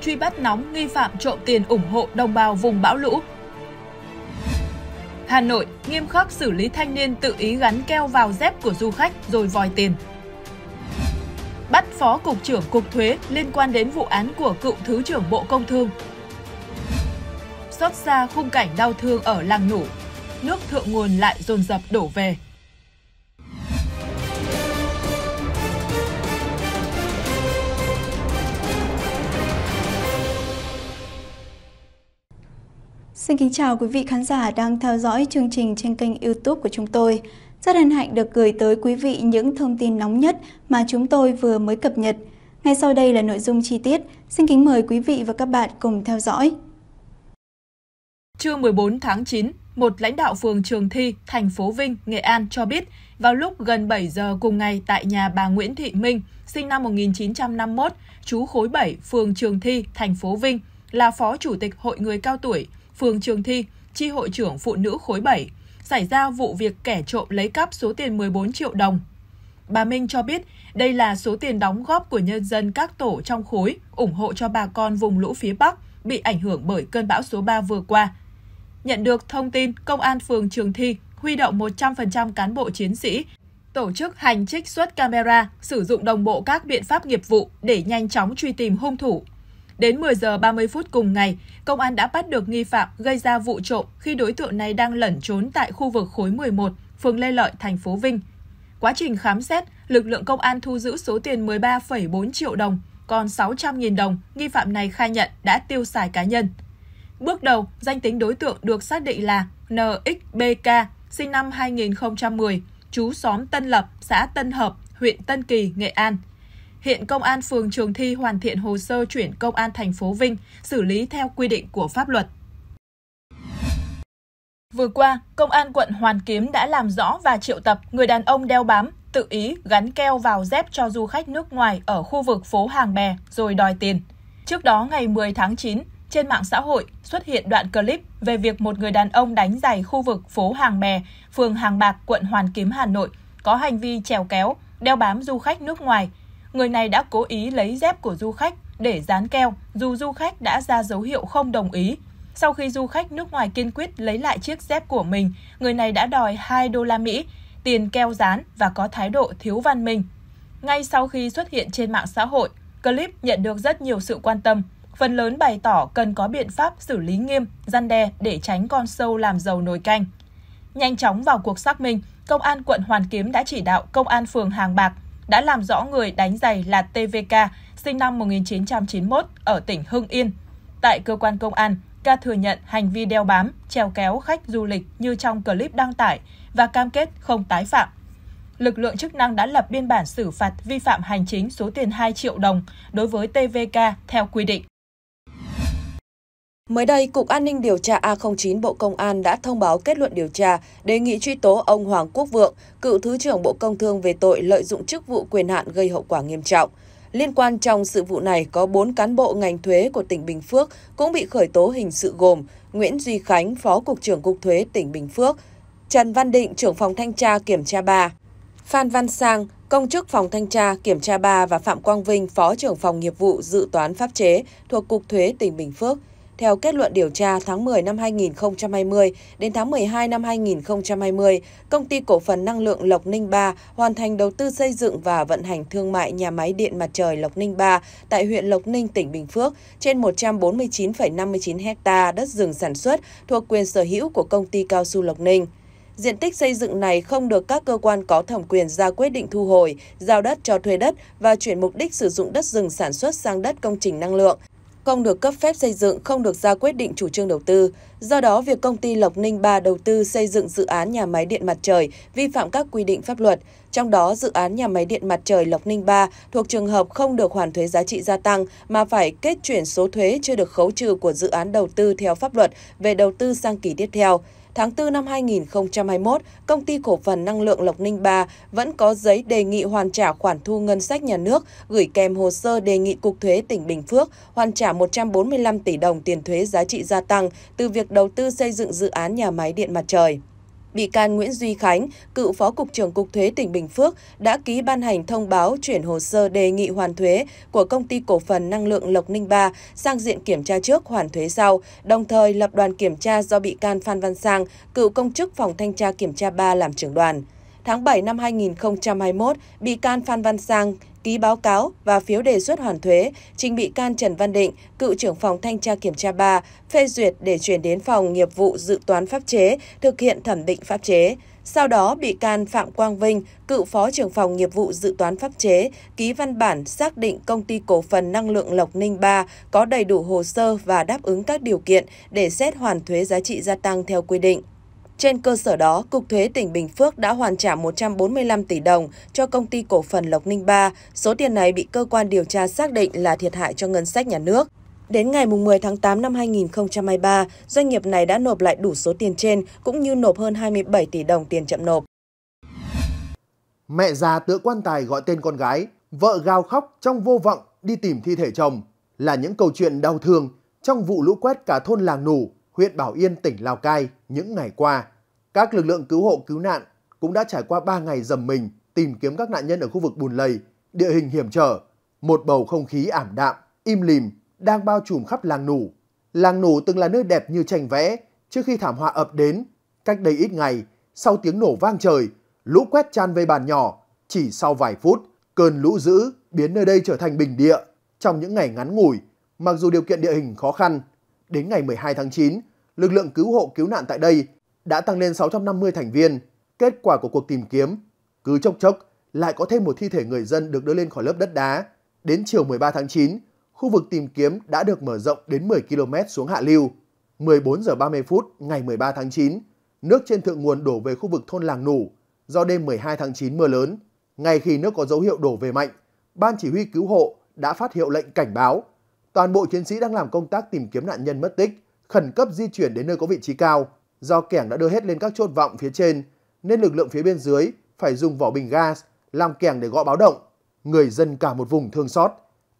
truy bắt nóng nghi phạm trộm tiền ủng hộ đồng bào vùng bão lũ. Hà Nội nghiêm khắc xử lý thanh niên tự ý gắn keo vào dép của du khách rồi vòi tiền. Bắt Phó Cục trưởng Cục Thuế liên quan đến vụ án của cựu Thứ trưởng Bộ Công Thương. Xót xa khung cảnh đau thương ở làng nủ, nước thượng nguồn lại dồn dập đổ về. Xin kính chào quý vị khán giả đang theo dõi chương trình trên kênh youtube của chúng tôi. Rất hân hạnh được gửi tới quý vị những thông tin nóng nhất mà chúng tôi vừa mới cập nhật. Ngay sau đây là nội dung chi tiết. Xin kính mời quý vị và các bạn cùng theo dõi. Trưa 14 tháng 9, một lãnh đạo phường Trường Thi, thành phố Vinh, Nghệ An cho biết, vào lúc gần 7 giờ cùng ngày tại nhà bà Nguyễn Thị Minh, sinh năm 1951, chú khối 7, phường Trường Thi, thành phố Vinh, là phó chủ tịch Hội người cao tuổi – phường Trường Thi, chi hội trưởng phụ nữ khối 7, xảy ra vụ việc kẻ trộm lấy cắp số tiền 14 triệu đồng. Bà Minh cho biết đây là số tiền đóng góp của nhân dân các tổ trong khối ủng hộ cho bà con vùng lũ phía Bắc bị ảnh hưởng bởi cơn bão số 3 vừa qua. Nhận được thông tin, Công an phường Trường Thi huy động 100% cán bộ chiến sĩ tổ chức hành trích xuất camera, sử dụng đồng bộ các biện pháp nghiệp vụ để nhanh chóng truy tìm hung thủ. Đến 10 giờ 30 phút cùng ngày, công an đã bắt được nghi phạm gây ra vụ trộm khi đối tượng này đang lẩn trốn tại khu vực khối 11, phường Lê Lợi, thành phố Vinh. Quá trình khám xét, lực lượng công an thu giữ số tiền 13,4 triệu đồng, còn 600.000 đồng nghi phạm này khai nhận đã tiêu xài cá nhân. Bước đầu, danh tính đối tượng được xác định là NXBK, sinh năm 2010, trú xóm Tân Lập, xã Tân Hợp, huyện Tân Kỳ, Nghệ An – Hiện Công an phường Trường Thi hoàn thiện hồ sơ chuyển Công an thành phố Vinh xử lý theo quy định của pháp luật. Vừa qua, Công an quận Hoàn Kiếm đã làm rõ và triệu tập người đàn ông đeo bám, tự ý gắn keo vào dép cho du khách nước ngoài ở khu vực phố Hàng Bè rồi đòi tiền. Trước đó ngày 10 tháng 9, trên mạng xã hội xuất hiện đoạn clip về việc một người đàn ông đánh giày khu vực phố Hàng Bè, phường Hàng Bạc, quận Hoàn Kiếm, Hà Nội, có hành vi trèo kéo, đeo bám du khách nước ngoài người này đã cố ý lấy dép của du khách để dán keo, dù du khách đã ra dấu hiệu không đồng ý. Sau khi du khách nước ngoài kiên quyết lấy lại chiếc dép của mình, người này đã đòi 2 đô la Mỹ, tiền keo dán và có thái độ thiếu văn minh. Ngay sau khi xuất hiện trên mạng xã hội, clip nhận được rất nhiều sự quan tâm. Phần lớn bày tỏ cần có biện pháp xử lý nghiêm, gian đe để tránh con sâu làm dầu nồi canh. Nhanh chóng vào cuộc xác minh, Công an quận Hoàn Kiếm đã chỉ đạo Công an phường Hàng Bạc đã làm rõ người đánh giày là TVK, sinh năm 1991 ở tỉnh Hưng Yên. Tại cơ quan công an, Ca thừa nhận hành vi đeo bám, treo kéo khách du lịch như trong clip đăng tải và cam kết không tái phạm. Lực lượng chức năng đã lập biên bản xử phạt vi phạm hành chính số tiền 2 triệu đồng đối với TVK theo quy định. Mới đây, Cục An ninh điều tra A09 Bộ Công an đã thông báo kết luận điều tra, đề nghị truy tố ông Hoàng Quốc Vượng, cựu Thứ trưởng Bộ Công Thương về tội lợi dụng chức vụ quyền hạn gây hậu quả nghiêm trọng. Liên quan trong sự vụ này có 4 cán bộ ngành thuế của tỉnh Bình Phước cũng bị khởi tố hình sự gồm Nguyễn Duy Khánh, Phó Cục trưởng Cục Thuế tỉnh Bình Phước, Trần Văn Định, trưởng phòng thanh tra kiểm tra 3, Phan Văn Sang, công chức phòng thanh tra kiểm tra 3 và Phạm Quang Vinh, Phó trưởng phòng nghiệp vụ dự toán pháp chế thuộc Cục Thuế tỉnh Bình Phước – theo kết luận điều tra, tháng 10 năm 2020 đến tháng 12 năm 2020, công ty cổ phần năng lượng Lộc Ninh 3 hoàn thành đầu tư xây dựng và vận hành thương mại nhà máy điện mặt trời Lộc Ninh 3 tại huyện Lộc Ninh, tỉnh Bình Phước trên 149,59 ha đất rừng sản xuất thuộc quyền sở hữu của công ty cao su Lộc Ninh. Diện tích xây dựng này không được các cơ quan có thẩm quyền ra quyết định thu hồi, giao đất cho thuê đất và chuyển mục đích sử dụng đất rừng sản xuất sang đất công trình năng lượng không được cấp phép xây dựng, không được ra quyết định chủ trương đầu tư. Do đó, việc công ty Lộc Ninh 3 đầu tư xây dựng dự án nhà máy điện mặt trời vi phạm các quy định pháp luật. Trong đó, dự án nhà máy điện mặt trời Lộc Ninh 3 thuộc trường hợp không được hoàn thuế giá trị gia tăng mà phải kết chuyển số thuế chưa được khấu trừ của dự án đầu tư theo pháp luật về đầu tư sang kỳ tiếp theo tháng 4 năm 2021, công ty cổ phần năng lượng Lộc Ninh 3 vẫn có giấy đề nghị hoàn trả khoản thu ngân sách nhà nước gửi kèm hồ sơ đề nghị Cục Thuế tỉnh Bình Phước hoàn trả 145 tỷ đồng tiền thuế giá trị gia tăng từ việc đầu tư xây dựng dự án nhà máy điện mặt trời bị can Nguyễn Duy Khánh, cựu Phó Cục trưởng Cục Thuế tỉnh Bình Phước đã ký ban hành thông báo chuyển hồ sơ đề nghị hoàn thuế của công ty cổ phần năng lượng Lộc Ninh 3 sang diện kiểm tra trước hoàn thuế sau, đồng thời lập đoàn kiểm tra do bị can Phan Văn Sang, cựu công chức phòng thanh tra kiểm tra 3 làm trưởng đoàn. Tháng 7 năm 2021, bị can Phan Văn Sang ký báo cáo và phiếu đề xuất hoàn thuế trình bị can Trần Văn Định, cựu trưởng phòng thanh tra kiểm tra 3, phê duyệt để chuyển đến phòng nghiệp vụ dự toán pháp chế, thực hiện thẩm định pháp chế. Sau đó, bị can Phạm Quang Vinh, cựu phó trưởng phòng nghiệp vụ dự toán pháp chế, ký văn bản xác định công ty cổ phần năng lượng Lộc Ninh 3 có đầy đủ hồ sơ và đáp ứng các điều kiện để xét hoàn thuế giá trị gia tăng theo quy định. Trên cơ sở đó, Cục Thuế tỉnh Bình Phước đã hoàn trả 145 tỷ đồng cho công ty cổ phần Lộc Ninh 3. Số tiền này bị cơ quan điều tra xác định là thiệt hại cho ngân sách nhà nước. Đến ngày 10 tháng 8 năm 2023, doanh nghiệp này đã nộp lại đủ số tiền trên cũng như nộp hơn 27 tỷ đồng tiền chậm nộp. Mẹ già tựa quan tài gọi tên con gái, vợ gào khóc trong vô vọng đi tìm thi thể chồng là những câu chuyện đau thương trong vụ lũ quét cả thôn làng nủ huyện Bảo Yên, tỉnh Lào Cai những ngày qua. Các lực lượng cứu hộ cứu nạn cũng đã trải qua 3 ngày dầm mình tìm kiếm các nạn nhân ở khu vực bùn lầy, địa hình hiểm trở, một bầu không khí ảm đạm, im lìm đang bao trùm khắp làng Nủ. Làng Nủ từng là nơi đẹp như tranh vẽ trước khi thảm họa ập đến. Cách đây ít ngày, sau tiếng nổ vang trời, lũ quét tràn về bàn nhỏ, chỉ sau vài phút, cơn lũ dữ biến nơi đây trở thành bình địa. Trong những ngày ngắn ngủi, mặc dù điều kiện địa hình khó khăn, đến ngày 12 tháng 9, lực lượng cứu hộ cứu nạn tại đây đã tăng lên 650 thành viên. Kết quả của cuộc tìm kiếm, cứ chốc chốc lại có thêm một thi thể người dân được đưa lên khỏi lớp đất đá. Đến chiều 13 tháng 9, khu vực tìm kiếm đã được mở rộng đến 10 km xuống hạ lưu. 14 giờ 30 phút ngày 13 tháng 9, nước trên thượng nguồn đổ về khu vực thôn làng Nủ do đêm 12 tháng 9 mưa lớn. Ngay khi nước có dấu hiệu đổ về mạnh, Ban Chỉ huy Cứu hộ đã phát hiệu lệnh cảnh báo toàn bộ chiến sĩ đang làm công tác tìm kiếm nạn nhân mất tích, khẩn cấp di chuyển đến nơi có vị trí cao. Do kẻng đã đưa hết lên các chốt vọng phía trên, nên lực lượng phía bên dưới phải dùng vỏ bình gas làm kẻng để gõ báo động. Người dân cả một vùng thương xót.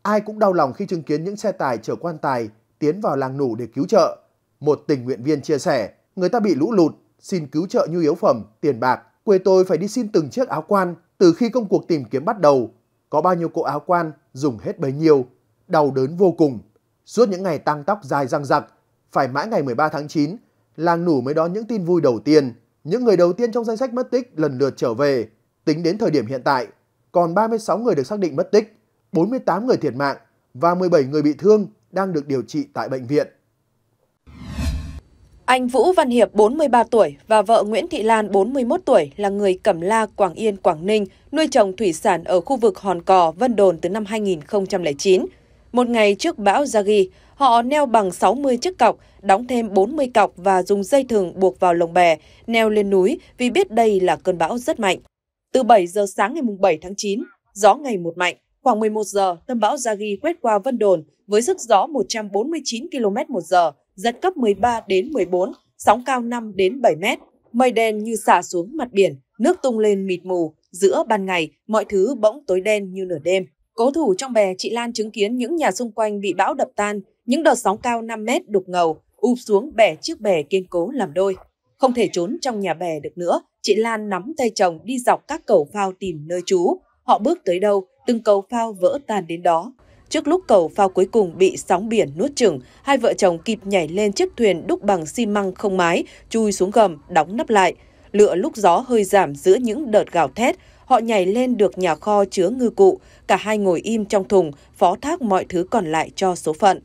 Ai cũng đau lòng khi chứng kiến những xe tải chở quan tài tiến vào làng nủ để cứu trợ. Một tình nguyện viên chia sẻ, người ta bị lũ lụt, xin cứu trợ nhu yếu phẩm, tiền bạc. Quê tôi phải đi xin từng chiếc áo quan từ khi công cuộc tìm kiếm bắt đầu. Có bao nhiêu cỗ áo quan, dùng hết bấy nhiêu đau đớn vô cùng. Suốt những ngày tăng tóc dài răng rặc, phải mãi ngày 13 tháng 9, làng nủ mới đón những tin vui đầu tiên. Những người đầu tiên trong danh sách mất tích lần lượt trở về. Tính đến thời điểm hiện tại, còn 36 người được xác định mất tích, 48 người thiệt mạng và 17 người bị thương đang được điều trị tại bệnh viện. Anh Vũ Văn Hiệp 43 tuổi và vợ Nguyễn Thị Lan 41 tuổi là người Cẩm La, Quảng Yên, Quảng Ninh, nuôi trồng thủy sản ở khu vực Hòn Cò, Vân Đồn từ năm 2009. Một ngày trước bão Yagi, họ neo bằng 60 chiếc cọc, đóng thêm 40 cọc và dùng dây thừng buộc vào lồng bè, neo lên núi vì biết đây là cơn bão rất mạnh. Từ 7 giờ sáng ngày 7 tháng 9, gió ngày một mạnh. Khoảng 11 giờ, tâm bão Yagi quét qua Vân Đồn với sức gió 149 km một giờ, giật cấp 13 đến 14, sóng cao 5 đến 7 mét. Mây đen như xả xuống mặt biển, nước tung lên mịt mù. Giữa ban ngày, mọi thứ bỗng tối đen như nửa đêm. Cố thủ trong bè, chị Lan chứng kiến những nhà xung quanh bị bão đập tan, những đợt sóng cao 5 mét đục ngầu, úp xuống bẻ chiếc bè kiên cố làm đôi. Không thể trốn trong nhà bè được nữa, chị Lan nắm tay chồng đi dọc các cầu phao tìm nơi trú. Họ bước tới đâu, từng cầu phao vỡ tan đến đó. Trước lúc cầu phao cuối cùng bị sóng biển nuốt chửng, hai vợ chồng kịp nhảy lên chiếc thuyền đúc bằng xi măng không mái, chui xuống gầm, đóng nắp lại. Lựa lúc gió hơi giảm giữa những đợt gào thét, Họ nhảy lên được nhà kho chứa ngư cụ, cả hai ngồi im trong thùng, phó thác mọi thứ còn lại cho số phận.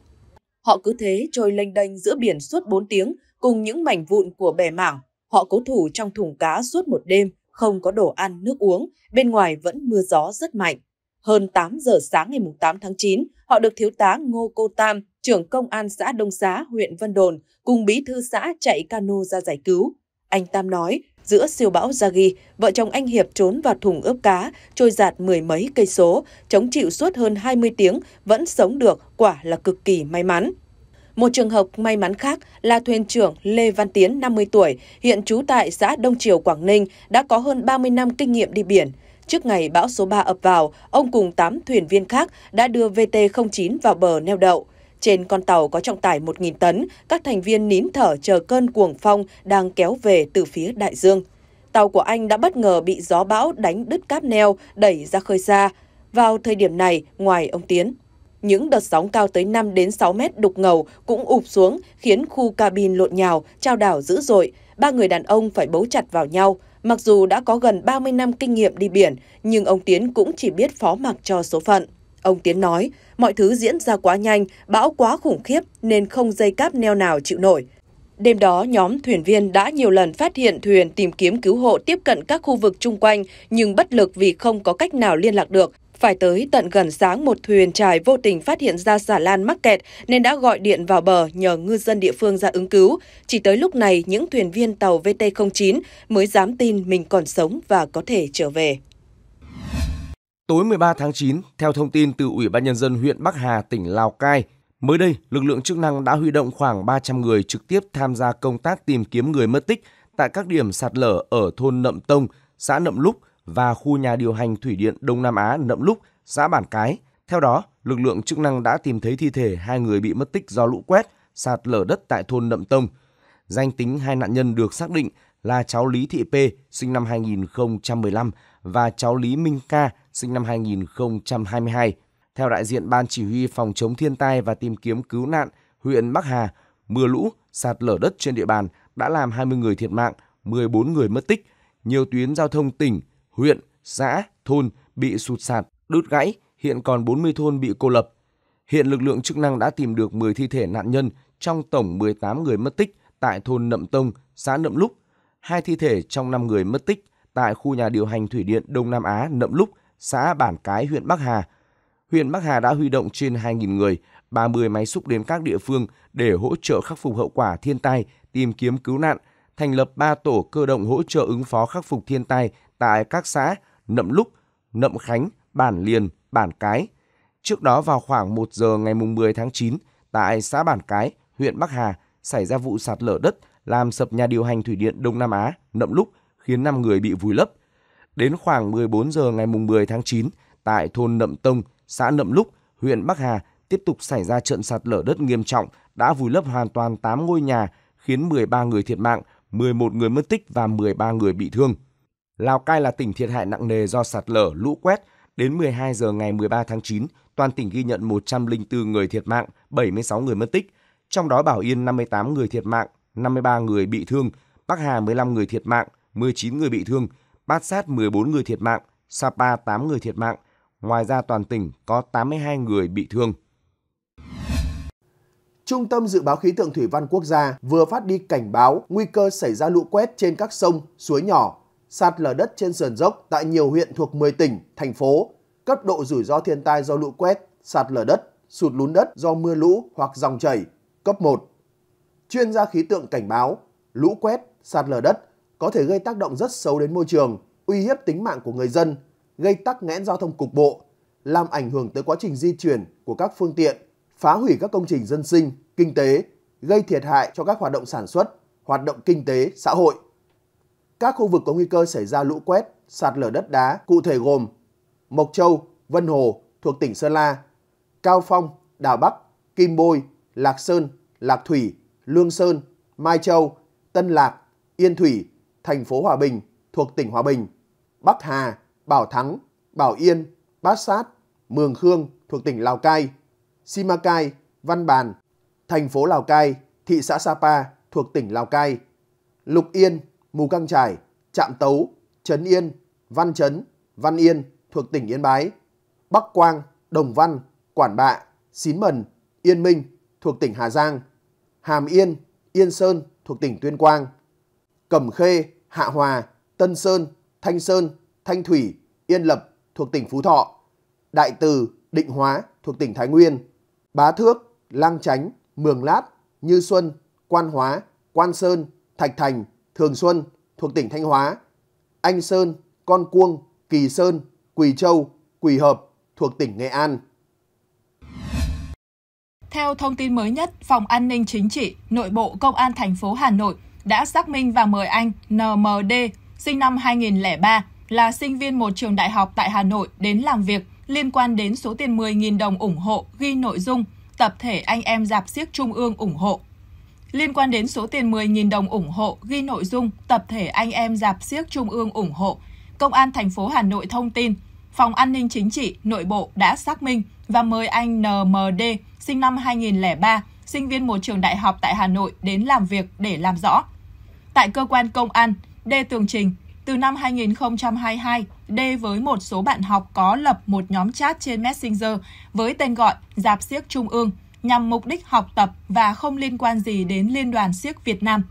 Họ cứ thế trôi lênh đênh giữa biển suốt 4 tiếng cùng những mảnh vụn của bè mảng. Họ cố thủ trong thùng cá suốt một đêm, không có đồ ăn, nước uống, bên ngoài vẫn mưa gió rất mạnh. Hơn 8 giờ sáng ngày 8 tháng 9, họ được thiếu tá Ngô Cô Tam, trưởng công an xã Đông Xá, huyện Vân Đồn, cùng bí thư xã chạy cano ra giải cứu anh Tam nói, giữa siêu bão Yagi, vợ chồng anh Hiệp trốn vào thùng ướp cá, trôi giạt mười mấy cây số, chống chịu suốt hơn 20 tiếng, vẫn sống được, quả là cực kỳ may mắn. Một trường hợp may mắn khác là thuyền trưởng Lê Văn Tiến, 50 tuổi, hiện trú tại xã Đông Triều, Quảng Ninh, đã có hơn 30 năm kinh nghiệm đi biển. Trước ngày bão số 3 ập vào, ông cùng 8 thuyền viên khác đã đưa VT-09 vào bờ neo đậu. Trên con tàu có trọng tải 1.000 tấn, các thành viên nín thở chờ cơn cuồng phong đang kéo về từ phía đại dương. Tàu của anh đã bất ngờ bị gió bão đánh đứt cáp neo, đẩy ra khơi xa. Vào thời điểm này, ngoài ông Tiến, những đợt sóng cao tới 5 đến 6 mét đục ngầu cũng ụp xuống khiến khu cabin lộn nhào, trao đảo dữ dội. Ba người đàn ông phải bấu chặt vào nhau. Mặc dù đã có gần 30 năm kinh nghiệm đi biển, nhưng ông Tiến cũng chỉ biết phó mặc cho số phận. Ông Tiến nói, mọi thứ diễn ra quá nhanh, bão quá khủng khiếp nên không dây cáp neo nào chịu nổi. Đêm đó, nhóm thuyền viên đã nhiều lần phát hiện thuyền tìm kiếm cứu hộ tiếp cận các khu vực chung quanh, nhưng bất lực vì không có cách nào liên lạc được. Phải tới tận gần sáng một thuyền trài vô tình phát hiện ra xà lan mắc kẹt nên đã gọi điện vào bờ nhờ ngư dân địa phương ra ứng cứu. Chỉ tới lúc này, những thuyền viên tàu VT-09 mới dám tin mình còn sống và có thể trở về. Tối 13 tháng 9, theo thông tin từ Ủy ban Nhân dân huyện Bắc Hà, tỉnh Lào Cai, mới đây, lực lượng chức năng đã huy động khoảng 300 người trực tiếp tham gia công tác tìm kiếm người mất tích tại các điểm sạt lở ở thôn Nậm Tông, xã Nậm Lúc và khu nhà điều hành thủy điện Đông Nam Á Nậm Lúc, xã Bản Cái. Theo đó, lực lượng chức năng đã tìm thấy thi thể hai người bị mất tích do lũ quét, sạt lở đất tại thôn Nậm Tông. Danh tính hai nạn nhân được xác định là cháu Lý Thị P, sinh năm 2015 và cháu Lý Minh Ca, sinh năm 2022. Theo đại diện Ban Chỉ huy Phòng chống thiên tai và tìm kiếm cứu nạn huyện Bắc Hà, mưa lũ, sạt lở đất trên địa bàn đã làm 20 người thiệt mạng, 14 người mất tích. Nhiều tuyến giao thông tỉnh, huyện, xã, thôn bị sụt sạt, đứt gãy, hiện còn 40 thôn bị cô lập. Hiện lực lượng chức năng đã tìm được 10 thi thể nạn nhân trong tổng 18 người mất tích tại thôn Nậm Tông, xã Nậm Lúc, hai thi thể trong 5 người mất tích tại khu nhà điều hành thủy điện Đông Nam Á Nậm Lúc xã Bản Cái, huyện Bắc Hà. Huyện Bắc Hà đã huy động trên 2.000 người, 30 máy xúc đến các địa phương để hỗ trợ khắc phục hậu quả thiên tai, tìm kiếm cứu nạn, thành lập 3 tổ cơ động hỗ trợ ứng phó khắc phục thiên tai tại các xã Nậm Lúc, Nậm Khánh, Bản Liền, Bản Cái. Trước đó vào khoảng 1 giờ ngày 10 tháng 9, tại xã Bản Cái, huyện Bắc Hà, xảy ra vụ sạt lở đất làm sập nhà điều hành thủy điện Đông Nam Á, Nậm Lúc, khiến 5 người bị vùi lấp – Đến khoảng 14 giờ ngày mùng 10 tháng 9, tại thôn Nậm Tông, xã Nậm Lúc, huyện Bắc Hà tiếp tục xảy ra trận sạt lở đất nghiêm trọng đã vùi lấp hoàn toàn 8 ngôi nhà, khiến 13 người thiệt mạng, 11 người mất tích và 13 người bị thương. Lào Cai là tỉnh thiệt hại nặng nề do sạt lở, lũ quét. Đến 12 giờ ngày 13 tháng 9, toàn tỉnh ghi nhận 104 người thiệt mạng, 76 người mất tích. Trong đó Bảo Yên 58 người thiệt mạng, 53 người bị thương, Bắc Hà 15 người thiệt mạng, 19 người bị thương – Bát Sát 14 người thiệt mạng, Sapa 8 người thiệt mạng. Ngoài ra toàn tỉnh có 82 người bị thương. Trung tâm Dự báo Khí tượng Thủy văn Quốc gia vừa phát đi cảnh báo nguy cơ xảy ra lũ quét trên các sông, suối nhỏ, sạt lở đất trên sườn dốc tại nhiều huyện thuộc 10 tỉnh, thành phố. Cấp độ rủi ro thiên tai do lũ quét, sạt lở đất, sụt lún đất do mưa lũ hoặc dòng chảy, cấp 1. Chuyên gia khí tượng cảnh báo, lũ quét, sạt lở đất có thể gây tác động rất xấu đến môi trường, uy hiếp tính mạng của người dân, gây tắc nghẽn giao thông cục bộ, làm ảnh hưởng tới quá trình di chuyển của các phương tiện, phá hủy các công trình dân sinh, kinh tế, gây thiệt hại cho các hoạt động sản xuất, hoạt động kinh tế, xã hội. Các khu vực có nguy cơ xảy ra lũ quét, sạt lở đất đá cụ thể gồm Mộc Châu, Vân Hồ thuộc tỉnh Sơn La, Cao Phong, Đào Bắc, Kim Bôi, Lạc Sơn, Lạc Thủy, Lương Sơn, Mai Châu, Tân Lạc, Yên Thủy, thành phố Hòa Bình thuộc tỉnh Hòa Bình, Bắc Hà, Bảo Thắng, Bảo Yên, Bát Sát, Mường Khương thuộc tỉnh Lào Cai, Simacai, Văn Bàn, thành phố Lào Cai, thị xã Sapa thuộc tỉnh Lào Cai, Lục Yên, Mù Căng Trải, Trạm Tấu, Trấn Yên, Văn Trấn, Văn Yên thuộc tỉnh Yên Bái, Bắc Quang, Đồng Văn, Quản Bạ, Xín Mần, Yên Minh thuộc tỉnh Hà Giang, Hàm Yên, Yên Sơn thuộc tỉnh Tuyên Quang, Cẩm Khê, Hạ Hòa, Tân Sơn, Thanh Sơn, Thanh Thủy, Yên Lập thuộc tỉnh Phú Thọ, Đại Từ, Định Hóa thuộc tỉnh Thái Nguyên, Bá Thước, Lang Chánh, Mường Lát, Như Xuân, Quan Hóa, Quan Sơn, Thạch Thành, Thường Xuân thuộc tỉnh Thanh Hóa, Anh Sơn, Con Cuông, Kỳ Sơn, Quỳ Châu, Quỳ Hợp thuộc tỉnh Nghệ An. Theo thông tin mới nhất, Phòng An ninh Chính trị, Nội bộ Công an thành phố Hà Nội đã xác minh và mời anh NMD, sinh năm 2003, là sinh viên một trường đại học tại Hà Nội đến làm việc liên quan đến số tiền 10.000 đồng ủng hộ ghi nội dung Tập thể anh em dạp siếc Trung ương ủng hộ. Liên quan đến số tiền 10.000 đồng ủng hộ ghi nội dung Tập thể anh em dạp siếc Trung ương ủng hộ, Công an thành phố Hà Nội thông tin Phòng An ninh Chính trị Nội bộ đã xác minh và mời anh NMD, sinh năm 2003, sinh viên một trường đại học tại Hà Nội đến làm việc để làm rõ. Tại cơ quan công an, D tường trình, từ năm 2022, D với một số bạn học có lập một nhóm chat trên Messenger với tên gọi Giạp Siếc Trung ương nhằm mục đích học tập và không liên quan gì đến Liên đoàn Siếc Việt Nam.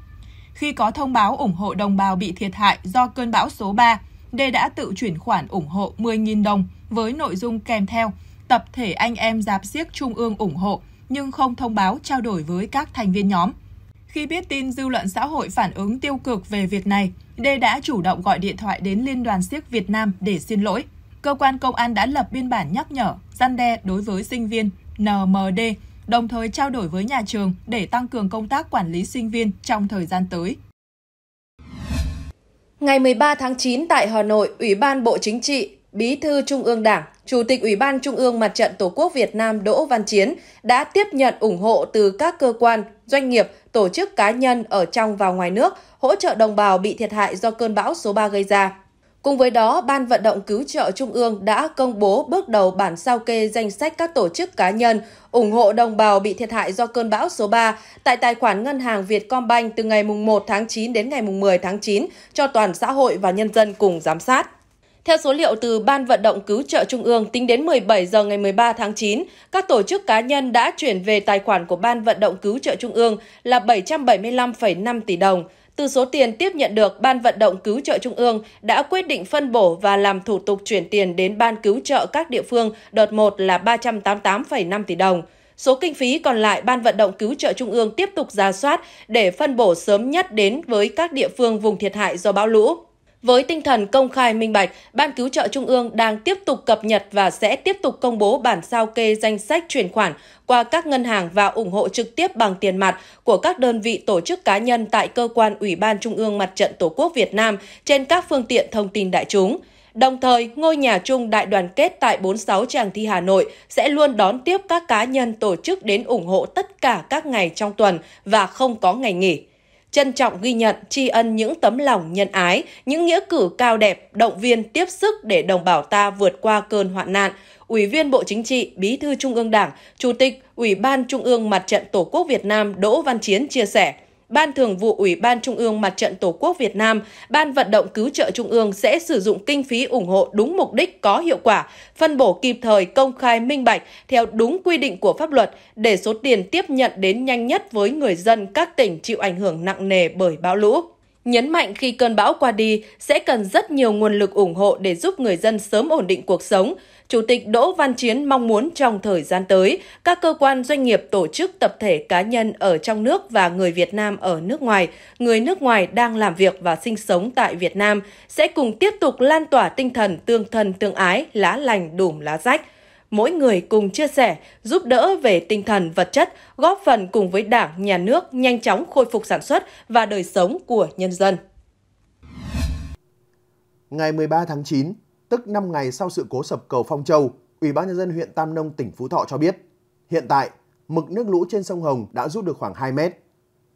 Khi có thông báo ủng hộ đồng bào bị thiệt hại do cơn bão số 3, D đã tự chuyển khoản ủng hộ 10.000 đồng với nội dung kèm theo tập thể anh em giáp Siếc Trung ương ủng hộ nhưng không thông báo trao đổi với các thành viên nhóm. Khi biết tin dư luận xã hội phản ứng tiêu cực về việc này, D đã chủ động gọi điện thoại đến Liên đoàn siếc Việt Nam để xin lỗi. Cơ quan công an đã lập biên bản nhắc nhở, gian đe đối với sinh viên NMD, đồng thời trao đổi với nhà trường để tăng cường công tác quản lý sinh viên trong thời gian tới. Ngày 13 tháng 9 tại Hà Nội, Ủy ban Bộ Chính trị, Bí thư Trung ương Đảng, Chủ tịch Ủy ban Trung ương Mặt trận Tổ quốc Việt Nam Đỗ Văn Chiến đã tiếp nhận ủng hộ từ các cơ quan, doanh nghiệp tổ chức cá nhân ở trong và ngoài nước hỗ trợ đồng bào bị thiệt hại do cơn bão số 3 gây ra. Cùng với đó, Ban vận động cứu trợ Trung ương đã công bố bước đầu bản sao kê danh sách các tổ chức cá nhân ủng hộ đồng bào bị thiệt hại do cơn bão số 3 tại tài khoản ngân hàng Vietcombank từ ngày 1 tháng 9 đến ngày 10 tháng 9 cho toàn xã hội và nhân dân cùng giám sát. Theo số liệu từ Ban Vận động Cứu trợ Trung ương, tính đến 17 giờ ngày 13 tháng 9, các tổ chức cá nhân đã chuyển về tài khoản của Ban Vận động Cứu trợ Trung ương là 775,5 tỷ đồng. Từ số tiền tiếp nhận được, Ban Vận động Cứu trợ Trung ương đã quyết định phân bổ và làm thủ tục chuyển tiền đến Ban Cứu trợ các địa phương đợt 1 là 388,5 tỷ đồng. Số kinh phí còn lại, Ban Vận động Cứu trợ Trung ương tiếp tục ra soát để phân bổ sớm nhất đến với các địa phương vùng thiệt hại do bão lũ. Với tinh thần công khai minh bạch, Ban cứu trợ Trung ương đang tiếp tục cập nhật và sẽ tiếp tục công bố bản sao kê danh sách chuyển khoản qua các ngân hàng và ủng hộ trực tiếp bằng tiền mặt của các đơn vị tổ chức cá nhân tại cơ quan Ủy ban Trung ương Mặt trận Tổ quốc Việt Nam trên các phương tiện thông tin đại chúng. Đồng thời, ngôi nhà chung đại đoàn kết tại 46 Tràng Thi Hà Nội sẽ luôn đón tiếp các cá nhân tổ chức đến ủng hộ tất cả các ngày trong tuần và không có ngày nghỉ trân trọng ghi nhận, tri ân những tấm lòng nhân ái, những nghĩa cử cao đẹp, động viên tiếp sức để đồng bào ta vượt qua cơn hoạn nạn. Ủy viên Bộ Chính trị, Bí thư Trung ương Đảng, Chủ tịch Ủy ban Trung ương Mặt trận Tổ quốc Việt Nam Đỗ Văn Chiến chia sẻ – Ban Thường vụ Ủy ban Trung ương Mặt trận Tổ quốc Việt Nam, Ban Vận động Cứu trợ Trung ương sẽ sử dụng kinh phí ủng hộ đúng mục đích có hiệu quả, phân bổ kịp thời, công khai, minh bạch theo đúng quy định của pháp luật để số tiền tiếp nhận đến nhanh nhất với người dân các tỉnh chịu ảnh hưởng nặng nề bởi bão lũ nhấn mạnh khi cơn bão qua đi sẽ cần rất nhiều nguồn lực ủng hộ để giúp người dân sớm ổn định cuộc sống. Chủ tịch Đỗ Văn Chiến mong muốn trong thời gian tới, các cơ quan doanh nghiệp tổ chức tập thể cá nhân ở trong nước và người Việt Nam ở nước ngoài, người nước ngoài đang làm việc và sinh sống tại Việt Nam sẽ cùng tiếp tục lan tỏa tinh thần tương thân tương ái, lá lành đùm lá rách mỗi người cùng chia sẻ, giúp đỡ về tinh thần vật chất, góp phần cùng với Đảng, Nhà nước nhanh chóng khôi phục sản xuất và đời sống của nhân dân. Ngày 13 tháng 9, tức 5 ngày sau sự cố sập cầu Phong Châu, Ủy ban nhân dân huyện Tam Nông tỉnh Phú Thọ cho biết, hiện tại mực nước lũ trên sông Hồng đã rút được khoảng 2 mét.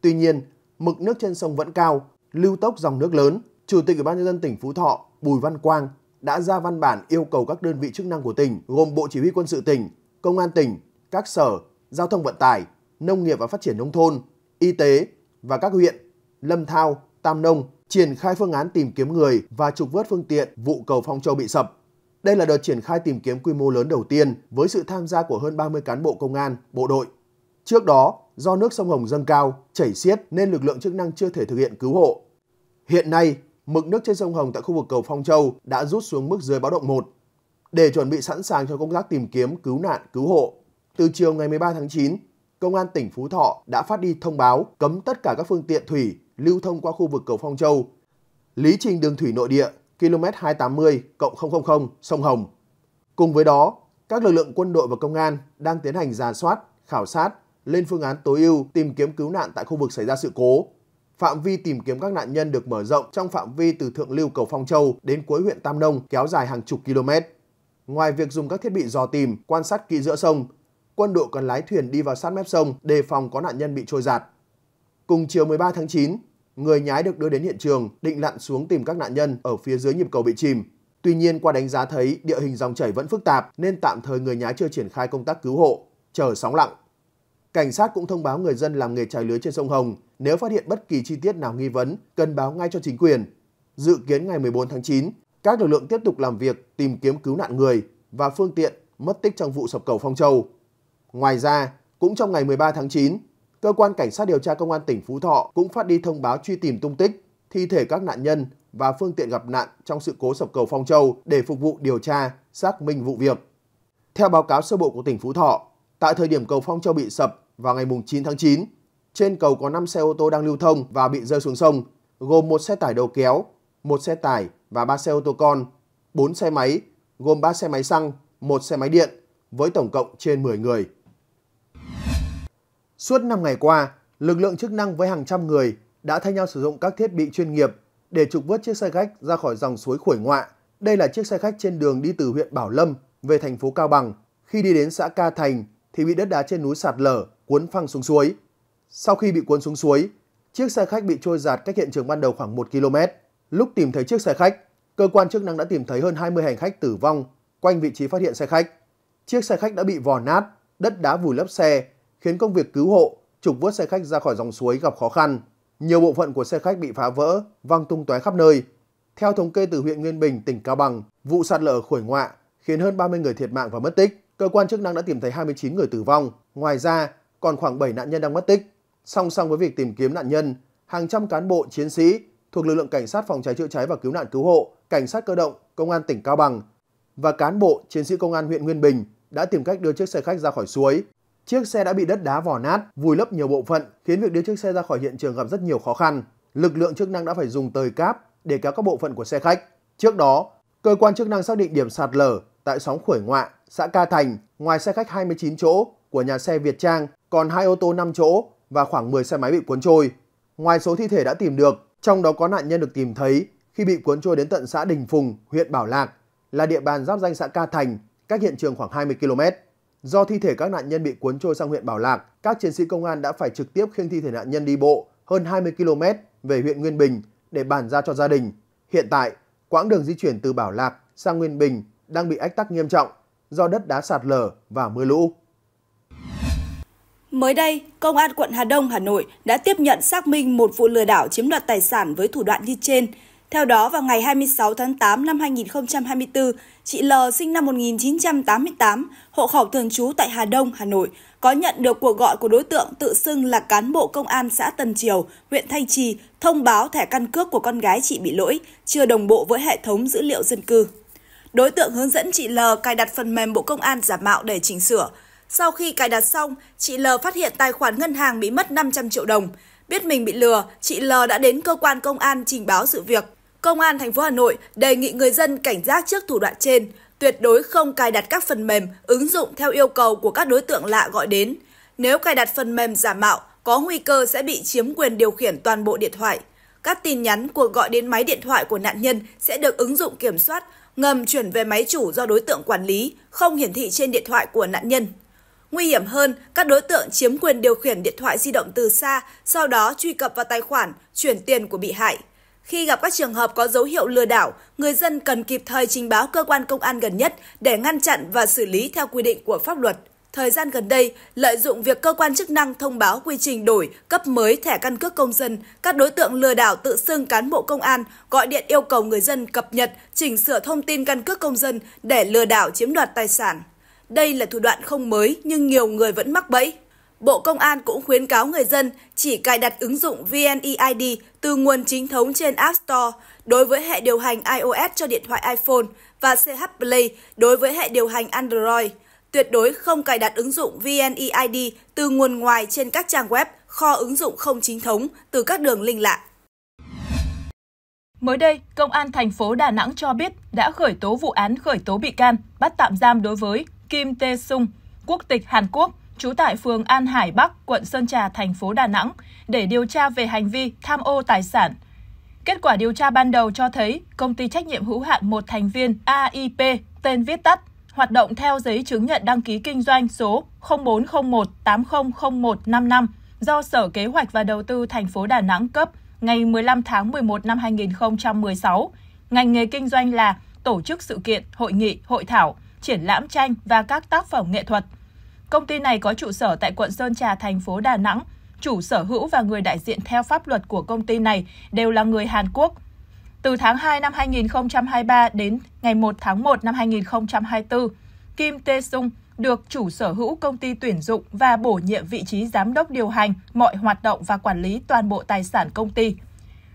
Tuy nhiên, mực nước trên sông vẫn cao, lưu tốc dòng nước lớn. Chủ tịch Ủy ban nhân dân tỉnh Phú Thọ Bùi Văn Quang đã ra văn bản yêu cầu các đơn vị chức năng của tỉnh gồm Bộ Chỉ huy quân sự tỉnh, Công an tỉnh, các sở, Giao thông vận tải, Nông nghiệp và Phát triển Nông thôn, Y tế và các huyện Lâm Thao, Tam Nông triển khai phương án tìm kiếm người và trục vớt phương tiện vụ cầu Phong Châu bị sập. Đây là đợt triển khai tìm kiếm quy mô lớn đầu tiên với sự tham gia của hơn 30 cán bộ công an, bộ đội. Trước đó, do nước sông Hồng dâng cao, chảy xiết nên lực lượng chức năng chưa thể thực hiện cứu hộ. Hiện nay, mực nước trên sông Hồng tại khu vực cầu Phong Châu đã rút xuống mức dưới báo động 1 để chuẩn bị sẵn sàng cho công tác tìm kiếm, cứu nạn, cứu hộ. Từ chiều ngày 13 tháng 9, Công an tỉnh Phú Thọ đã phát đi thông báo cấm tất cả các phương tiện thủy lưu thông qua khu vực cầu Phong Châu. Lý trình đường thủy nội địa km 280 000 sông Hồng. Cùng với đó, các lực lượng quân đội và công an đang tiến hành giả soát, khảo sát, lên phương án tối ưu tìm kiếm cứu nạn tại khu vực xảy ra sự cố. Phạm vi tìm kiếm các nạn nhân được mở rộng trong phạm vi từ Thượng Lưu Cầu Phong Châu đến cuối huyện Tam Nông kéo dài hàng chục km. Ngoài việc dùng các thiết bị dò tìm, quan sát kỹ giữa sông, quân đội còn lái thuyền đi vào sát mép sông đề phòng có nạn nhân bị trôi giạt. Cùng chiều 13 tháng 9, người nhái được đưa đến hiện trường định lặn xuống tìm các nạn nhân ở phía dưới nhịp cầu bị chìm. Tuy nhiên qua đánh giá thấy địa hình dòng chảy vẫn phức tạp nên tạm thời người nhái chưa triển khai công tác cứu hộ, chờ sóng lặng. Cảnh sát cũng thông báo người dân làm nghề trải lưới trên sông Hồng nếu phát hiện bất kỳ chi tiết nào nghi vấn, cần báo ngay cho chính quyền. Dự kiến ngày 14 tháng 9, các lực lượng tiếp tục làm việc tìm kiếm cứu nạn người và phương tiện mất tích trong vụ sập cầu Phong Châu. Ngoài ra, cũng trong ngày 13 tháng 9, cơ quan cảnh sát điều tra công an tỉnh Phú Thọ cũng phát đi thông báo truy tìm tung tích thi thể các nạn nhân và phương tiện gặp nạn trong sự cố sập cầu Phong Châu để phục vụ điều tra, xác minh vụ việc. Theo báo cáo sơ bộ của tỉnh Phú Thọ, tại thời điểm cầu Phong Châu bị sập vào ngày 9 tháng 9, trên cầu có 5 xe ô tô đang lưu thông và bị rơi xuống sông, gồm một xe tải đầu kéo, một xe tải và 3 xe ô tô con, 4 xe máy, gồm 3 xe máy xăng, một xe máy điện, với tổng cộng trên 10 người. Suốt 5 ngày qua, lực lượng chức năng với hàng trăm người đã thay nhau sử dụng các thiết bị chuyên nghiệp để trục vớt chiếc xe khách ra khỏi dòng suối Khuổi Ngoạ. Đây là chiếc xe khách trên đường đi từ huyện Bảo Lâm về thành phố Cao Bằng. Khi đi đến xã Ca Thành thì bị đất đá trên núi sạt lở cuốn phăng xuống suối. Sau khi bị cuốn xuống suối, chiếc xe khách bị trôi giạt cách hiện trường ban đầu khoảng 1 km. Lúc tìm thấy chiếc xe khách, cơ quan chức năng đã tìm thấy hơn 20 hành khách tử vong quanh vị trí phát hiện xe khách. Chiếc xe khách đã bị vò nát, đất đá vùi lấp xe, khiến công việc cứu hộ, trục vớt xe khách ra khỏi dòng suối gặp khó khăn. Nhiều bộ phận của xe khách bị phá vỡ, văng tung tóe khắp nơi. Theo thống kê từ huyện Nguyên Bình, tỉnh Cao Bằng, vụ sạt lở ở Khuổi Ngoạ khiến hơn 30 người thiệt mạng và mất tích. Cơ quan chức năng đã tìm thấy 29 người tử vong. Ngoài ra, còn khoảng 7 nạn nhân đang mất tích. Song song với việc tìm kiếm nạn nhân, hàng trăm cán bộ chiến sĩ thuộc lực lượng cảnh sát phòng cháy chữa cháy và cứu nạn cứu hộ, cảnh sát cơ động, công an tỉnh Cao Bằng và cán bộ chiến sĩ công an huyện Nguyên Bình đã tìm cách đưa chiếc xe khách ra khỏi suối. Chiếc xe đã bị đất đá vò nát, vùi lấp nhiều bộ phận, khiến việc đưa chiếc xe ra khỏi hiện trường gặp rất nhiều khó khăn. Lực lượng chức năng đã phải dùng tời cáp để kéo các bộ phận của xe khách. Trước đó, cơ quan chức năng xác định điểm sạt lở tại xóm Khuổi Ngoạ, xã Ca Thành, ngoài xe khách 29 chỗ của nhà xe Việt Trang, còn hai ô tô 5 chỗ và khoảng 10 xe máy bị cuốn trôi. Ngoài số thi thể đã tìm được, trong đó có nạn nhân được tìm thấy khi bị cuốn trôi đến tận xã Đình Phùng, huyện Bảo Lạc, là địa bàn giáp danh xã Ca Thành, cách hiện trường khoảng 20 km. Do thi thể các nạn nhân bị cuốn trôi sang huyện Bảo Lạc, các chiến sĩ công an đã phải trực tiếp khiêng thi thể nạn nhân đi bộ hơn 20 km về huyện Nguyên Bình để bàn ra cho gia đình. Hiện tại, quãng đường di chuyển từ Bảo Lạc sang Nguyên Bình đang bị ách tắc nghiêm trọng do đất đá sạt lở và mưa lũ. Mới đây, Công an quận Hà Đông, Hà Nội đã tiếp nhận xác minh một vụ lừa đảo chiếm đoạt tài sản với thủ đoạn như trên. Theo đó, vào ngày 26 tháng 8 năm 2024, chị L sinh năm 1988, hộ khẩu thường trú tại Hà Đông, Hà Nội, có nhận được cuộc gọi của đối tượng tự xưng là cán bộ công an xã Tân Triều, huyện Thanh Trì, thông báo thẻ căn cước của con gái chị bị lỗi, chưa đồng bộ với hệ thống dữ liệu dân cư. Đối tượng hướng dẫn chị L cài đặt phần mềm Bộ Công an giả mạo để chỉnh sửa, sau khi cài đặt xong, chị L phát hiện tài khoản ngân hàng bị mất 500 triệu đồng. Biết mình bị lừa, chị L đã đến cơ quan công an trình báo sự việc. Công an thành phố Hà Nội đề nghị người dân cảnh giác trước thủ đoạn trên, tuyệt đối không cài đặt các phần mềm, ứng dụng theo yêu cầu của các đối tượng lạ gọi đến. Nếu cài đặt phần mềm giả mạo, có nguy cơ sẽ bị chiếm quyền điều khiển toàn bộ điện thoại. Các tin nhắn cuộc gọi đến máy điện thoại của nạn nhân sẽ được ứng dụng kiểm soát, ngầm chuyển về máy chủ do đối tượng quản lý, không hiển thị trên điện thoại của nạn nhân. Nguy hiểm hơn, các đối tượng chiếm quyền điều khiển điện thoại di động từ xa, sau đó truy cập vào tài khoản, chuyển tiền của bị hại. Khi gặp các trường hợp có dấu hiệu lừa đảo, người dân cần kịp thời trình báo cơ quan công an gần nhất để ngăn chặn và xử lý theo quy định của pháp luật. Thời gian gần đây, lợi dụng việc cơ quan chức năng thông báo quy trình đổi cấp mới thẻ căn cước công dân, các đối tượng lừa đảo tự xưng cán bộ công an gọi điện yêu cầu người dân cập nhật, chỉnh sửa thông tin căn cước công dân để lừa đảo chiếm đoạt tài sản. Đây là thủ đoạn không mới nhưng nhiều người vẫn mắc bẫy. Bộ Công an cũng khuyến cáo người dân chỉ cài đặt ứng dụng VNEID từ nguồn chính thống trên App Store đối với hệ điều hành iOS cho điện thoại iPhone và CH Play đối với hệ điều hành Android. Tuyệt đối không cài đặt ứng dụng VNEID từ nguồn ngoài trên các trang web, kho ứng dụng không chính thống từ các đường link lạ. Mới đây, Công an thành phố Đà Nẵng cho biết đã khởi tố vụ án khởi tố bị can, bắt tạm giam đối với Kim Tae Sung, quốc tịch Hàn Quốc, trú tại phường An Hải Bắc, quận Sơn Trà, thành phố Đà Nẵng, để điều tra về hành vi tham ô tài sản. Kết quả điều tra ban đầu cho thấy công ty trách nhiệm hữu hạn một thành viên AIP, tên viết tắt, hoạt động theo giấy chứng nhận đăng ký kinh doanh số 0401800155 do Sở Kế hoạch và Đầu tư thành phố Đà Nẵng cấp ngày 15 tháng 11 năm 2016. Ngành nghề kinh doanh là tổ chức sự kiện, hội nghị, hội thảo – triển lãm tranh và các tác phẩm nghệ thuật. Công ty này có trụ sở tại quận Sơn Trà, thành phố Đà Nẵng. Chủ sở hữu và người đại diện theo pháp luật của công ty này đều là người Hàn Quốc. Từ tháng 2 năm 2023 đến ngày 1 tháng 1 năm 2024, Kim Tae Sung được chủ sở hữu công ty tuyển dụng và bổ nhiệm vị trí giám đốc điều hành mọi hoạt động và quản lý toàn bộ tài sản công ty.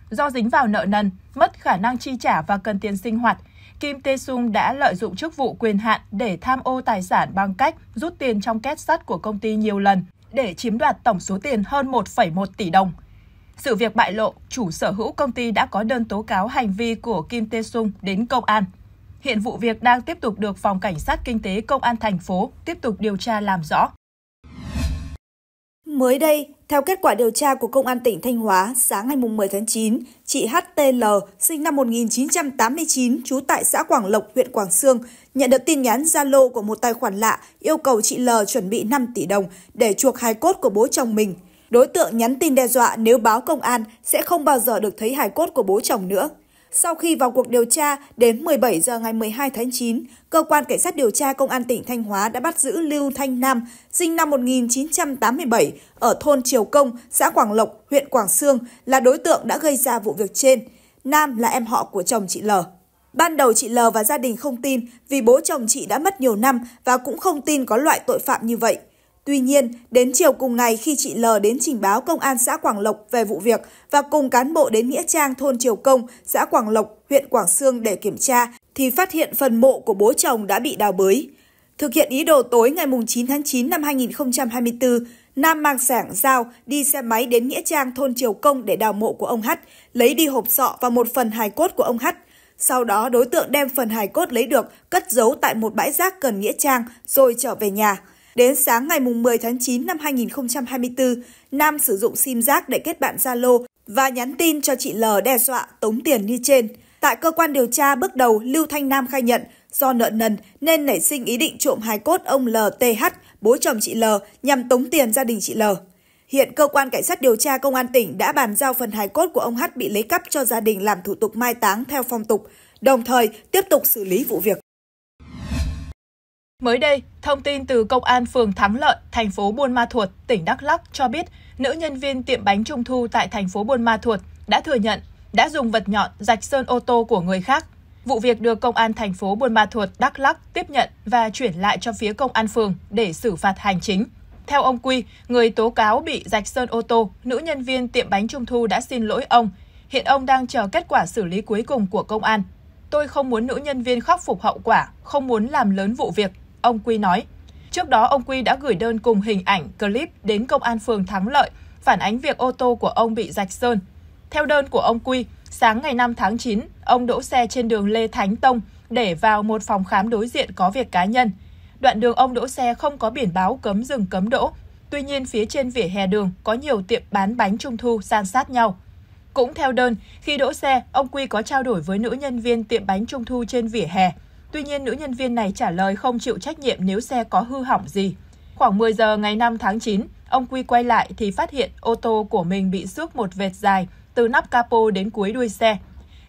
Do dính vào nợ nần, mất khả năng chi trả và cần tiền sinh hoạt, Kim Tae Sung đã lợi dụng chức vụ quyền hạn để tham ô tài sản bằng cách rút tiền trong két sắt của công ty nhiều lần để chiếm đoạt tổng số tiền hơn 1,1 tỷ đồng. Sự việc bại lộ, chủ sở hữu công ty đã có đơn tố cáo hành vi của Kim Tae Sung đến công an. Hiện vụ việc đang tiếp tục được Phòng Cảnh sát Kinh tế Công an thành phố tiếp tục điều tra làm rõ. Mới đây, theo kết quả điều tra của Công an tỉnh Thanh Hóa, sáng ngày 10 tháng 9, chị HTL, sinh năm 1989, trú tại xã Quảng Lộc, huyện Quảng Sương, nhận được tin nhắn Zalo của một tài khoản lạ yêu cầu chị L chuẩn bị 5 tỷ đồng để chuộc hài cốt của bố chồng mình. Đối tượng nhắn tin đe dọa nếu báo công an sẽ không bao giờ được thấy hài cốt của bố chồng nữa. Sau khi vào cuộc điều tra, đến 17 giờ ngày 12 tháng 9, cơ quan cảnh sát điều tra công an tỉnh Thanh Hóa đã bắt giữ Lưu Thanh Nam, sinh năm 1987 ở thôn Triều Công, xã Quảng Lộc, huyện Quảng Sương là đối tượng đã gây ra vụ việc trên. Nam là em họ của chồng chị L. Ban đầu chị L và gia đình không tin vì bố chồng chị đã mất nhiều năm và cũng không tin có loại tội phạm như vậy. Tuy nhiên, đến chiều cùng ngày khi chị L đến trình báo công an xã Quảng Lộc về vụ việc và cùng cán bộ đến Nghĩa Trang thôn Triều Công, xã Quảng Lộc, huyện Quảng Sương để kiểm tra, thì phát hiện phần mộ của bố chồng đã bị đào bới. Thực hiện ý đồ tối ngày 9 tháng 9 năm 2024, Nam mang sảng dao đi xe máy đến Nghĩa Trang thôn Triều Công để đào mộ của ông H, lấy đi hộp sọ và một phần hài cốt của ông H. Sau đó, đối tượng đem phần hài cốt lấy được, cất giấu tại một bãi rác gần Nghĩa Trang rồi trở về nhà. Đến sáng ngày 10 tháng 9 năm 2024, Nam sử dụng sim giác để kết bạn Zalo và nhắn tin cho chị L đe dọa tống tiền như trên. Tại cơ quan điều tra bước đầu, Lưu Thanh Nam khai nhận do nợ nần nên nảy sinh ý định trộm hài cốt ông LTH, bố chồng chị L, nhằm tống tiền gia đình chị L. Hiện cơ quan cảnh sát điều tra công an tỉnh đã bàn giao phần hài cốt của ông H bị lấy cắp cho gia đình làm thủ tục mai táng theo phong tục, đồng thời tiếp tục xử lý vụ việc. Mới đây, thông tin từ Công an phường Thắng Lợi, thành phố Buôn Ma Thuột, tỉnh Đắk Lắk cho biết nữ nhân viên tiệm bánh trung thu tại thành phố Buôn Ma Thuột đã thừa nhận đã dùng vật nhọn rạch sơn ô tô của người khác. Vụ việc được Công an thành phố Buôn Ma Thuột, Đắk Lắk tiếp nhận và chuyển lại cho phía Công an phường để xử phạt hành chính. Theo ông Quy, người tố cáo bị rạch sơn ô tô, nữ nhân viên tiệm bánh trung thu đã xin lỗi ông. Hiện ông đang chờ kết quả xử lý cuối cùng của công an. Tôi không muốn nữ nhân viên khắc phục hậu quả, không muốn làm lớn vụ việc, ông Quy nói. Trước đó, ông Quy đã gửi đơn cùng hình ảnh, clip đến Công an phường Thắng Lợi, phản ánh việc ô tô của ông bị rạch sơn. Theo đơn của ông Quy, sáng ngày 5 tháng 9, ông đỗ xe trên đường Lê Thánh Tông để vào một phòng khám đối diện có việc cá nhân. Đoạn đường ông đỗ xe không có biển báo cấm dừng cấm đỗ, tuy nhiên phía trên vỉa hè đường có nhiều tiệm bán bánh trung thu san sát nhau. Cũng theo đơn, khi đỗ xe, ông Quy có trao đổi với nữ nhân viên tiệm bánh trung thu trên vỉa hè Tuy nhiên, nữ nhân viên này trả lời không chịu trách nhiệm nếu xe có hư hỏng gì. Khoảng 10 giờ ngày 5 tháng 9, ông Quy quay lại thì phát hiện ô tô của mình bị xước một vệt dài từ nắp capo đến cuối đuôi xe.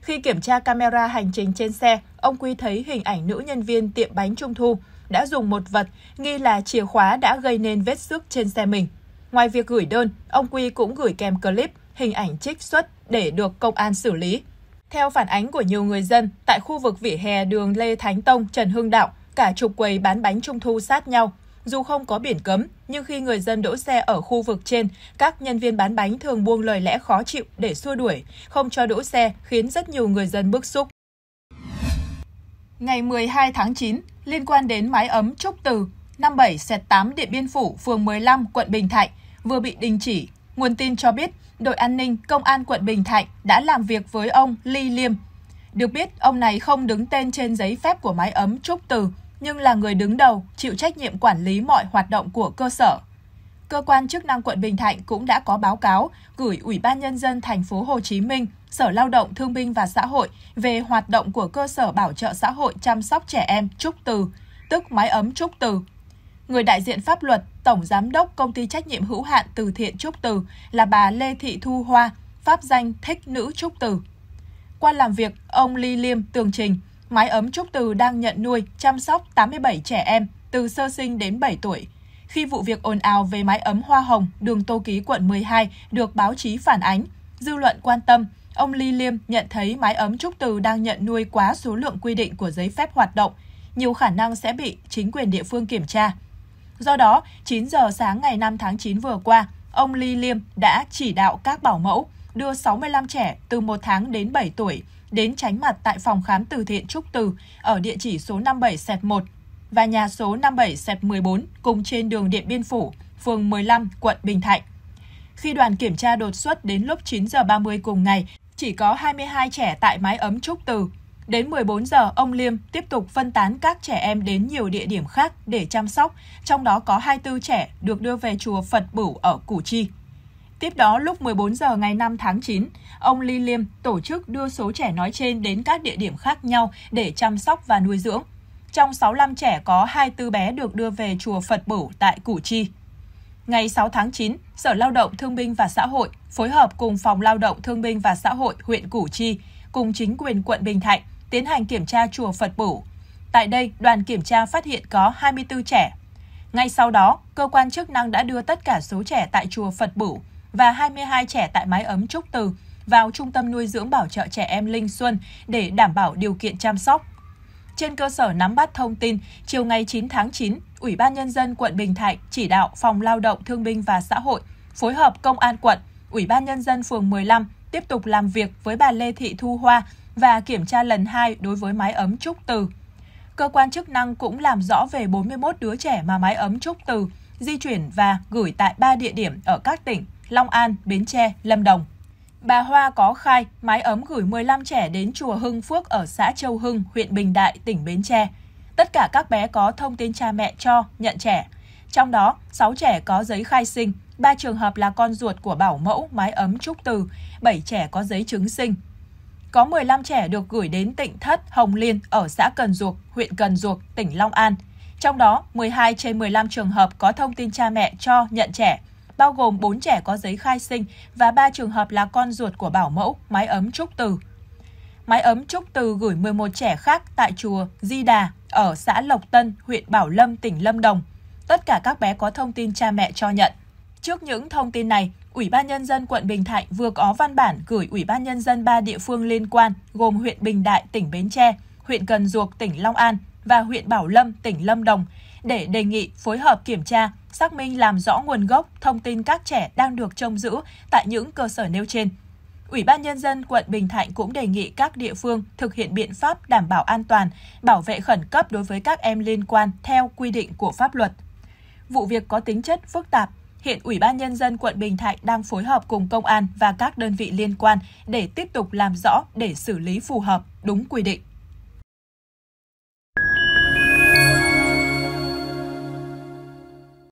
Khi kiểm tra camera hành trình trên xe, ông Quy thấy hình ảnh nữ nhân viên tiệm bánh trung thu đã dùng một vật nghi là chìa khóa đã gây nên vết xước trên xe mình. Ngoài việc gửi đơn, ông Quy cũng gửi kèm clip hình ảnh trích xuất để được công an xử lý. Theo phản ánh của nhiều người dân, tại khu vực vỉa hè đường Lê Thánh Tông, Trần Hưng Đạo, cả chục quầy bán bánh trung thu sát nhau. Dù không có biển cấm, nhưng khi người dân đỗ xe ở khu vực trên, các nhân viên bán bánh thường buông lời lẽ khó chịu để xua đuổi, không cho đỗ xe, khiến rất nhiều người dân bức xúc. Ngày 12 tháng 9, liên quan đến mái ấm Trúc Từ, 57-8 Điện Biên Phủ, phường 15, quận Bình Thạnh, vừa bị đình chỉ. Nguồn tin cho biết, đội an ninh Công an quận Bình Thạnh đã làm việc với ông Ly Liêm. Được biết, ông này không đứng tên trên giấy phép của mái ấm Trúc Từ, nhưng là người đứng đầu, chịu trách nhiệm quản lý mọi hoạt động của cơ sở. Cơ quan chức năng quận Bình Thạnh cũng đã có báo cáo gửi Ủy ban nhân dân thành phố Hồ Chí Minh, Sở Lao động Thương binh và Xã hội về hoạt động của cơ sở bảo trợ xã hội chăm sóc trẻ em Trúc Từ, tức mái ấm Trúc Từ Người đại diện pháp luật, Tổng Giám đốc Công ty Trách nhiệm hữu hạn Từ thiện Trúc Từ là bà Lê Thị Thu Hoa, pháp danh Thích Nữ Trúc Từ. Qua làm việc, ông Ly Liêm tường trình, mái ấm Trúc Từ đang nhận nuôi, chăm sóc 87 trẻ em từ sơ sinh đến 7 tuổi. Khi vụ việc ồn ào về mái ấm Hoa Hồng, đường Tô Ký quận 12 được báo chí phản ánh, dư luận quan tâm, ông Ly Liêm nhận thấy mái ấm Trúc Từ đang nhận nuôi quá số lượng quy định của giấy phép hoạt động, nhiều khả năng sẽ bị chính quyền địa phương kiểm tra. Do đó, 9 giờ sáng ngày 5 tháng 9 vừa qua, ông Ly Liêm đã chỉ đạo các bảo mẫu đưa 65 trẻ từ 1 tháng đến 7 tuổi đến tránh mặt tại phòng khám từ thiện Trúc Từ ở địa chỉ số 57-1 và nhà số 57-14 cùng trên đường Điện Biên Phủ, phường 15, quận Bình Thạnh. Khi đoàn kiểm tra đột xuất đến lúc 9 giờ 30 cùng ngày, chỉ có 22 trẻ tại mái ấm Trúc Từ Đến 14 giờ, ông Liêm tiếp tục phân tán các trẻ em đến nhiều địa điểm khác để chăm sóc, trong đó có 24 trẻ được đưa về chùa Phật Bửu ở Củ Chi. Tiếp đó, lúc 14 giờ ngày 5 tháng 9, ông Ly Liêm tổ chức đưa số trẻ nói trên đến các địa điểm khác nhau để chăm sóc và nuôi dưỡng. Trong 65 trẻ có 24 bé được đưa về chùa Phật Bửu tại Củ Chi. Ngày 6 tháng 9, Sở Lao động Thương binh và Xã hội phối hợp cùng Phòng Lao động Thương binh và Xã hội huyện Củ Chi cùng chính quyền quận Bình Thạnh tiến hành kiểm tra chùa Phật Bửu. Tại đây, đoàn kiểm tra phát hiện có 24 trẻ. Ngay sau đó, cơ quan chức năng đã đưa tất cả số trẻ tại chùa Phật Bửu và 22 trẻ tại mái ấm Trúc Từ vào trung tâm nuôi dưỡng bảo trợ trẻ em Linh Xuân để đảm bảo điều kiện chăm sóc. Trên cơ sở nắm bắt thông tin, chiều ngày 9 tháng 9, Ủy ban Nhân dân quận Bình Thạnh chỉ đạo Phòng Lao động Thương binh và Xã hội phối hợp Công an quận, Ủy ban Nhân dân phường 15 tiếp tục làm việc với bà Lê Thị Thu Hoa, và kiểm tra lần hai đối với mái ấm Trúc Từ. Cơ quan chức năng cũng làm rõ về 41 đứa trẻ mà mái ấm Trúc Từ di chuyển và gửi tại 3 địa điểm ở các tỉnh Long An, Bến Tre, Lâm Đồng. Bà Hoa có khai mái ấm gửi 15 trẻ đến chùa Hưng Phước ở xã Châu Hưng, huyện Bình Đại, tỉnh Bến Tre. Tất cả các bé có thông tin cha mẹ cho, nhận trẻ. Trong đó, 6 trẻ có giấy khai sinh, 3 trường hợp là con ruột của bảo mẫu mái ấm trúc từ, 7 trẻ có giấy chứng sinh, có 15 trẻ được gửi đến tỉnh Thất Hồng Liên ở xã Cần Duộc, huyện Cần Duộc, tỉnh Long An. Trong đó, 12 trên 15 trường hợp có thông tin cha mẹ cho nhận trẻ, bao gồm 4 trẻ có giấy khai sinh và 3 trường hợp là con ruột của bảo mẫu mái ấm Trúc Từ. Mái ấm Trúc Từ gửi 11 trẻ khác tại chùa Di Đà ở xã Lộc Tân, huyện Bảo Lâm, tỉnh Lâm Đồng. Tất cả các bé có thông tin cha mẹ cho nhận. Trước những thông tin này, Ủy ban Nhân dân quận Bình Thạnh vừa có văn bản gửi Ủy ban Nhân dân ba địa phương liên quan gồm huyện Bình Đại, tỉnh Bến Tre, huyện Cần Duộc, tỉnh Long An và huyện Bảo Lâm, tỉnh Lâm Đồng để đề nghị phối hợp kiểm tra, xác minh làm rõ nguồn gốc thông tin các trẻ đang được trông giữ tại những cơ sở nêu trên. Ủy ban Nhân dân quận Bình Thạnh cũng đề nghị các địa phương thực hiện biện pháp đảm bảo an toàn, bảo vệ khẩn cấp đối với các em liên quan theo quy định của pháp luật. Vụ việc có tính chất phức tạp hiện Ủy ban Nhân dân quận Bình Thạnh đang phối hợp cùng công an và các đơn vị liên quan để tiếp tục làm rõ để xử lý phù hợp, đúng quy định.